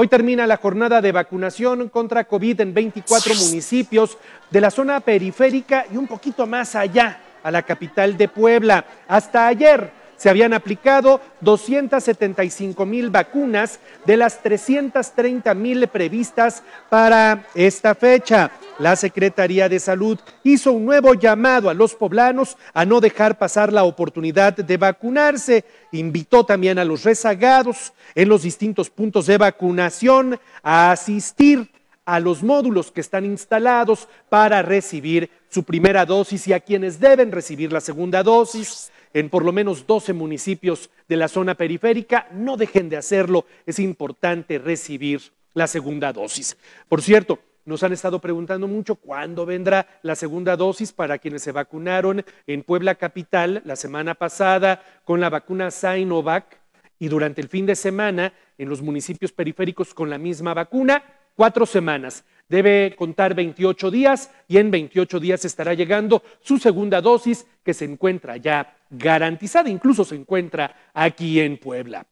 Hoy termina la jornada de vacunación contra COVID en 24 municipios de la zona periférica y un poquito más allá, a la capital de Puebla. Hasta ayer se habían aplicado 275 mil vacunas de las 330 mil previstas para esta fecha. La Secretaría de Salud hizo un nuevo llamado a los poblanos a no dejar pasar la oportunidad de vacunarse. Invitó también a los rezagados en los distintos puntos de vacunación a asistir a los módulos que están instalados para recibir su primera dosis y a quienes deben recibir la segunda dosis en por lo menos 12 municipios de la zona periférica. No dejen de hacerlo, es importante recibir la segunda dosis. Por cierto, nos han estado preguntando mucho cuándo vendrá la segunda dosis para quienes se vacunaron en Puebla Capital la semana pasada con la vacuna Sinovac y durante el fin de semana en los municipios periféricos con la misma vacuna, cuatro semanas. Debe contar 28 días y en 28 días estará llegando su segunda dosis que se encuentra ya garantizada, incluso se encuentra aquí en Puebla.